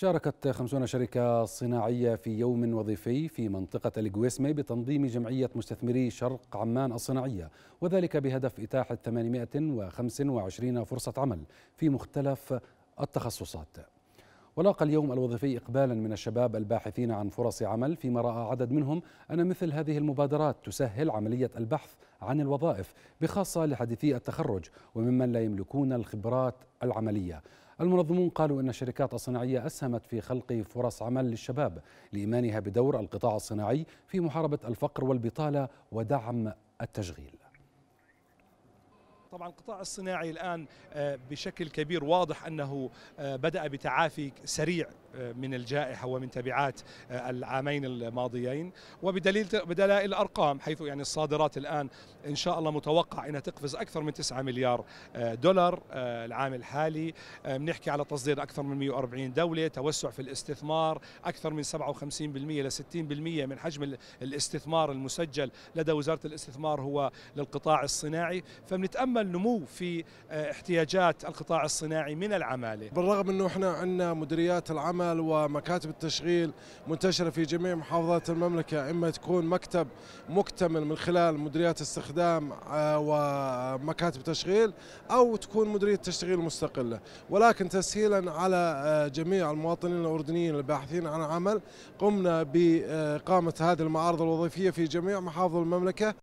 شاركت 50 شركة صناعية في يوم وظيفي في منطقة الجويسمي بتنظيم جمعية مستثمري شرق عمان الصناعية وذلك بهدف إتاحة 825 فرصة عمل في مختلف التخصصات ولاقى اليوم الوظيفي إقبالا من الشباب الباحثين عن فرص عمل فيما رأى عدد منهم أن مثل هذه المبادرات تسهل عملية البحث عن الوظائف بخاصة لحديثي التخرج وممن لا يملكون الخبرات العملية المنظمون قالوا أن الشركات الصناعية أسهمت في خلق فرص عمل للشباب لإيمانها بدور القطاع الصناعي في محاربة الفقر والبطالة ودعم التشغيل طبعا القطاع الصناعي الآن آه، بشكل كبير واضح أنه آه، بدأ بتعافي سريع آه، من الجائحة ومن تبعات العامين الماضيين وبدليل بدلائل الأرقام حيث يعني الصادرات الآن إن شاء الله متوقع أنها تقفز أكثر من 9 مليار دولار العام الحالي بنحكي على تصدير أكثر من 140 دولة توسع في الاستثمار أكثر من 57% ل 60% من حجم الاستثمار المسجل لدى وزارة الاستثمار هو للقطاع الصناعي فبنتأمل عمل نمو في آه، احتياجات القطاع الصناعي من العماله. بالرغم انه احنا عندنا مديريات العمل ومكاتب التشغيل منتشره في جميع محافظات المملكه، اما تكون مكتب مكتمل من خلال مديريات استخدام آه، ومكاتب تشغيل او تكون مديريه تشغيل مستقله، ولكن تسهيلا على آه، جميع المواطنين الاردنيين الباحثين عن عمل قمنا باقامه هذه المعارض الوظيفيه في جميع محافظ المملكه